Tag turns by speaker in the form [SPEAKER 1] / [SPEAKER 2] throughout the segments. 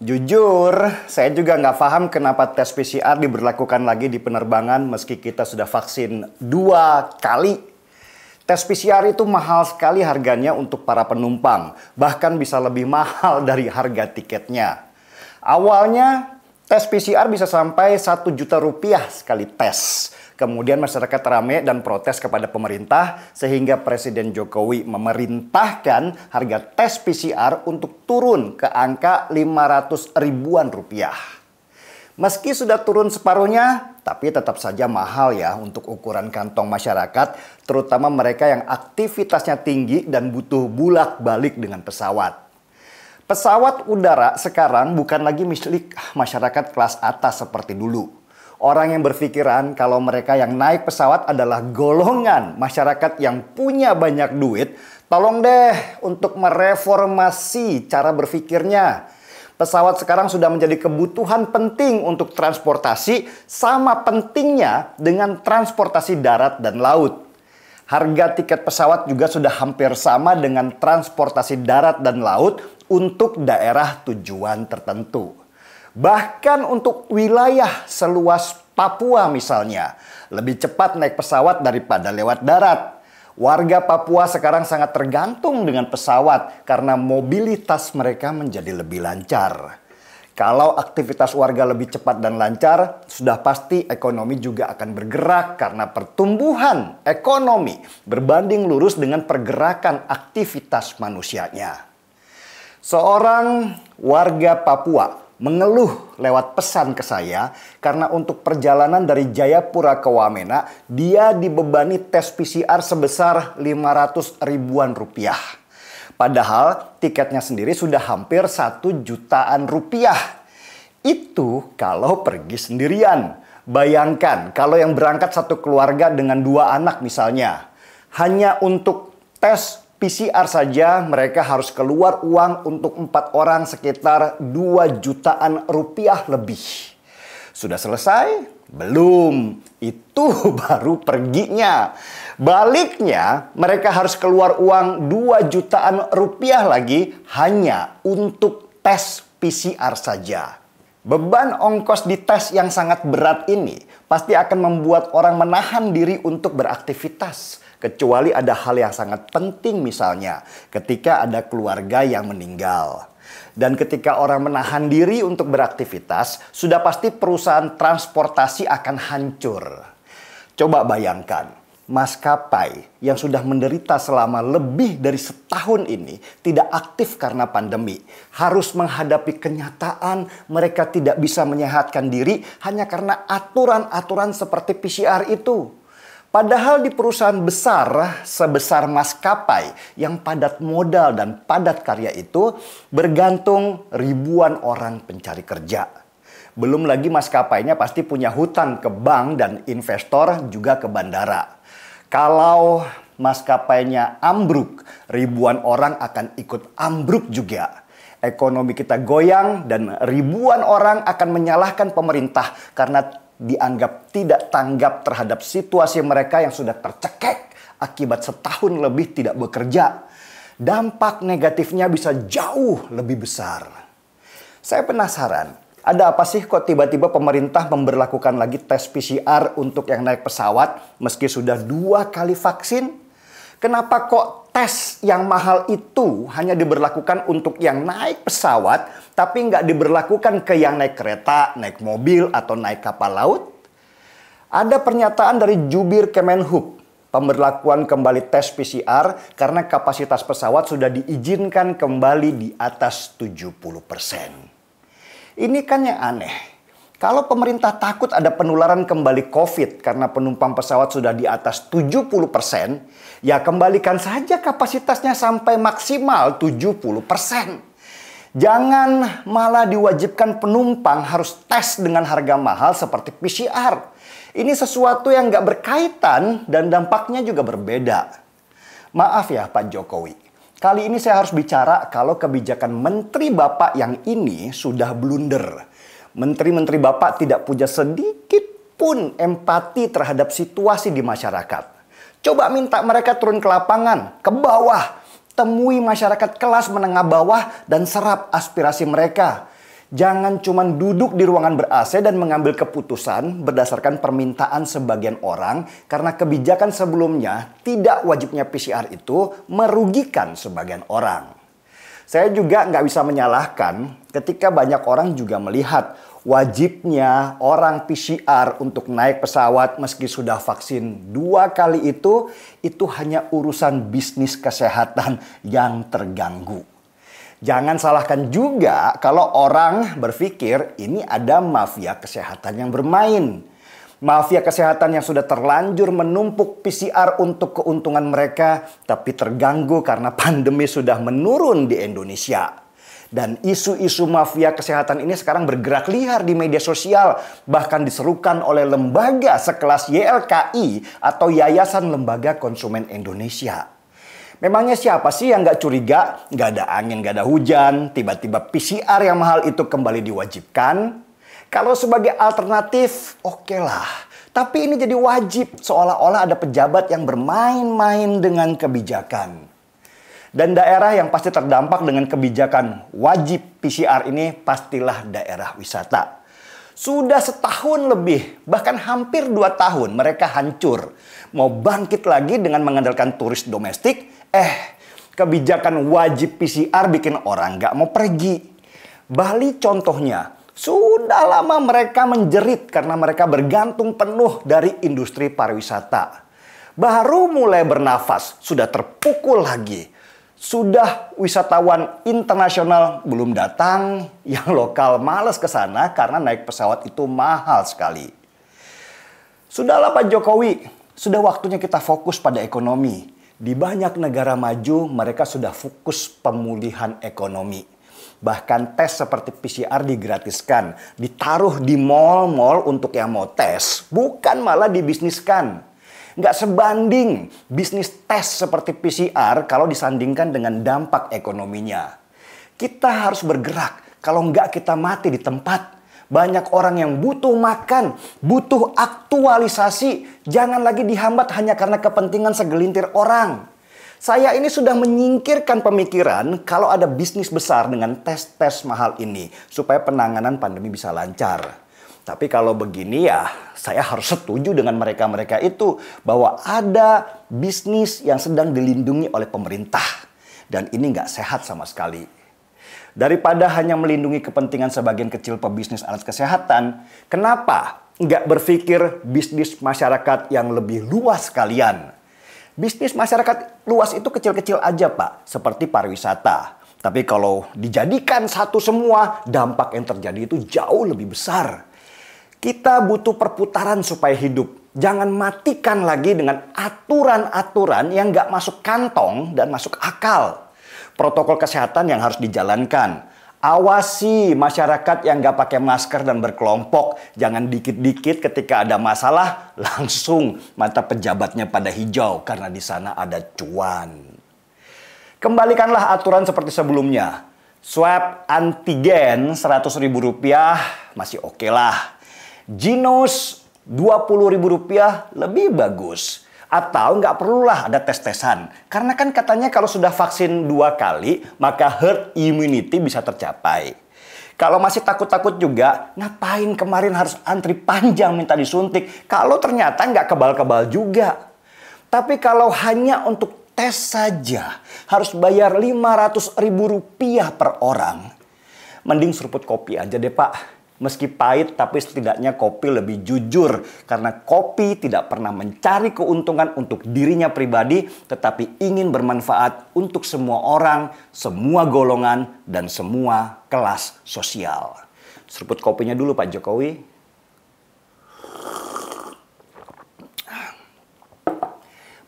[SPEAKER 1] Jujur, saya juga nggak paham kenapa tes PCR diberlakukan lagi di penerbangan meski kita sudah vaksin dua kali. Tes PCR itu mahal sekali harganya untuk para penumpang, bahkan bisa lebih mahal dari harga tiketnya. Awalnya Tes PCR bisa sampai satu juta rupiah sekali tes. Kemudian masyarakat rame dan protes kepada pemerintah sehingga Presiden Jokowi memerintahkan harga tes PCR untuk turun ke angka 500 ribuan rupiah. Meski sudah turun separuhnya, tapi tetap saja mahal ya untuk ukuran kantong masyarakat, terutama mereka yang aktivitasnya tinggi dan butuh bulat balik dengan pesawat. Pesawat udara sekarang bukan lagi milik masyarakat kelas atas seperti dulu. Orang yang berpikiran kalau mereka yang naik pesawat adalah golongan masyarakat yang punya banyak duit, tolong deh untuk mereformasi cara berpikirnya. Pesawat sekarang sudah menjadi kebutuhan penting untuk transportasi sama pentingnya dengan transportasi darat dan laut. Harga tiket pesawat juga sudah hampir sama dengan transportasi darat dan laut untuk daerah tujuan tertentu. Bahkan untuk wilayah seluas Papua misalnya, lebih cepat naik pesawat daripada lewat darat. Warga Papua sekarang sangat tergantung dengan pesawat karena mobilitas mereka menjadi lebih lancar. Kalau aktivitas warga lebih cepat dan lancar, sudah pasti ekonomi juga akan bergerak karena pertumbuhan ekonomi berbanding lurus dengan pergerakan aktivitas manusianya. Seorang warga Papua mengeluh lewat pesan ke saya karena untuk perjalanan dari Jayapura ke Wamena dia dibebani tes PCR sebesar 500 ribuan rupiah. Padahal tiketnya sendiri sudah hampir satu jutaan rupiah. Itu kalau pergi sendirian. Bayangkan kalau yang berangkat satu keluarga dengan dua anak misalnya. Hanya untuk tes PCR saja mereka harus keluar uang untuk empat orang sekitar dua jutaan rupiah lebih. Sudah selesai? Belum. Itu baru perginya. Baliknya, mereka harus keluar uang 2 jutaan rupiah lagi hanya untuk tes PCR saja. Beban ongkos di tes yang sangat berat ini pasti akan membuat orang menahan diri untuk beraktivitas, kecuali ada hal yang sangat penting, misalnya ketika ada keluarga yang meninggal. Dan ketika orang menahan diri untuk beraktivitas, sudah pasti perusahaan transportasi akan hancur. Coba bayangkan, maskapai yang sudah menderita selama lebih dari setahun ini tidak aktif karena pandemi. Harus menghadapi kenyataan mereka tidak bisa menyehatkan diri hanya karena aturan-aturan seperti PCR itu. Padahal di perusahaan besar sebesar maskapai yang padat modal dan padat karya itu bergantung ribuan orang pencari kerja. Belum lagi maskapainya pasti punya hutang ke bank dan investor juga ke bandara. Kalau maskapainya ambruk, ribuan orang akan ikut ambruk juga ekonomi kita goyang dan ribuan orang akan menyalahkan pemerintah karena dianggap tidak tanggap terhadap situasi mereka yang sudah tercekek akibat setahun lebih tidak bekerja. Dampak negatifnya bisa jauh lebih besar. Saya penasaran, ada apa sih kok tiba-tiba pemerintah memberlakukan lagi tes PCR untuk yang naik pesawat meski sudah dua kali vaksin? Kenapa kok tes yang mahal itu hanya diberlakukan untuk yang naik pesawat, tapi nggak diberlakukan ke yang naik kereta, naik mobil, atau naik kapal laut? Ada pernyataan dari jubir Kemenhub, pemberlakuan kembali tes PCR karena kapasitas pesawat sudah diizinkan kembali di atas 70%. Ini kan yang aneh. Kalau pemerintah takut ada penularan kembali COVID karena penumpang pesawat sudah di atas 70%, ya kembalikan saja kapasitasnya sampai maksimal 70%. Jangan malah diwajibkan penumpang harus tes dengan harga mahal seperti PCR. Ini sesuatu yang nggak berkaitan dan dampaknya juga berbeda. Maaf ya Pak Jokowi, kali ini saya harus bicara kalau kebijakan Menteri Bapak yang ini sudah blunder Menteri-menteri Bapak tidak punya sedikit pun empati terhadap situasi di masyarakat. Coba minta mereka turun ke lapangan, ke bawah, temui masyarakat kelas menengah bawah dan serap aspirasi mereka. Jangan cuma duduk di ruangan ber-AC dan mengambil keputusan berdasarkan permintaan sebagian orang karena kebijakan sebelumnya tidak wajibnya PCR itu merugikan sebagian orang. Saya juga nggak bisa menyalahkan ketika banyak orang juga melihat wajibnya orang PCR untuk naik pesawat meski sudah vaksin dua kali itu, itu hanya urusan bisnis kesehatan yang terganggu. Jangan salahkan juga kalau orang berpikir ini ada mafia kesehatan yang bermain. Mafia kesehatan yang sudah terlanjur menumpuk PCR untuk keuntungan mereka, tapi terganggu karena pandemi sudah menurun di Indonesia. Dan isu-isu mafia kesehatan ini sekarang bergerak liar di media sosial, bahkan diserukan oleh lembaga sekelas YLKI atau Yayasan Lembaga Konsumen Indonesia. Memangnya siapa sih yang nggak curiga, Gak ada angin, gak ada hujan, tiba-tiba PCR yang mahal itu kembali diwajibkan? Kalau sebagai alternatif, oke okay lah. Tapi ini jadi wajib, seolah-olah ada pejabat yang bermain-main dengan kebijakan. Dan daerah yang pasti terdampak dengan kebijakan wajib PCR ini pastilah daerah wisata. Sudah setahun lebih, bahkan hampir dua tahun mereka hancur. Mau bangkit lagi dengan mengandalkan turis domestik, eh kebijakan wajib PCR bikin orang gak mau pergi. Bali contohnya, sudah lama mereka menjerit karena mereka bergantung penuh dari industri pariwisata. Baru mulai bernafas, sudah terpukul lagi. Sudah wisatawan internasional belum datang, yang lokal males ke sana karena naik pesawat itu mahal sekali. Sudahlah Pak Jokowi, sudah waktunya kita fokus pada ekonomi. Di banyak negara maju, mereka sudah fokus pemulihan ekonomi. Bahkan tes seperti PCR digratiskan, ditaruh di mall-mall untuk yang mau tes, bukan malah dibisniskan. Nggak sebanding bisnis tes seperti PCR kalau disandingkan dengan dampak ekonominya. Kita harus bergerak, kalau nggak kita mati di tempat banyak orang yang butuh makan, butuh aktualisasi. Jangan lagi dihambat hanya karena kepentingan segelintir orang. Saya ini sudah menyingkirkan pemikiran kalau ada bisnis besar dengan tes-tes mahal ini supaya penanganan pandemi bisa lancar. Tapi kalau begini ya, saya harus setuju dengan mereka-mereka itu bahwa ada bisnis yang sedang dilindungi oleh pemerintah. Dan ini nggak sehat sama sekali. Daripada hanya melindungi kepentingan sebagian kecil pebisnis alat kesehatan, kenapa nggak berpikir bisnis masyarakat yang lebih luas kalian? Bisnis masyarakat luas itu kecil-kecil aja, Pak, seperti pariwisata. Tapi kalau dijadikan satu semua, dampak yang terjadi itu jauh lebih besar. Kita butuh perputaran supaya hidup. Jangan matikan lagi dengan aturan-aturan yang nggak masuk kantong dan masuk akal. Protokol kesehatan yang harus dijalankan, Awasi masyarakat yang gak pakai masker dan berkelompok. Jangan dikit-dikit ketika ada masalah, langsung mata pejabatnya pada hijau karena di sana ada cuan. Kembalikanlah aturan seperti sebelumnya. Swab antigen seratus ribu rupiah masih oke okay lah. Ginos ribu rupiah lebih bagus. Atau nggak perlulah ada tes-tesan. Karena kan katanya kalau sudah vaksin dua kali, maka herd immunity bisa tercapai. Kalau masih takut-takut juga, ngapain kemarin harus antri panjang minta disuntik? Kalau ternyata nggak kebal-kebal juga. Tapi kalau hanya untuk tes saja, harus bayar 500 ribu rupiah per orang. Mending seruput kopi aja deh pak Meski pahit, tapi setidaknya kopi lebih jujur karena kopi tidak pernah mencari keuntungan untuk dirinya pribadi, tetapi ingin bermanfaat untuk semua orang, semua golongan, dan semua kelas sosial. Seruput kopinya dulu, Pak Jokowi.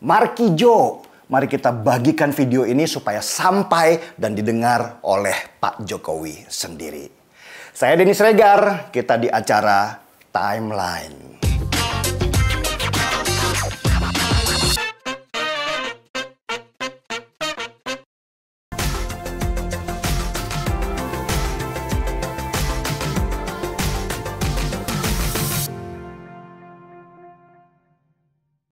[SPEAKER 1] Markijo, mari kita bagikan video ini supaya sampai dan didengar oleh Pak Jokowi sendiri. Saya Denis Regar, kita di acara Timeline.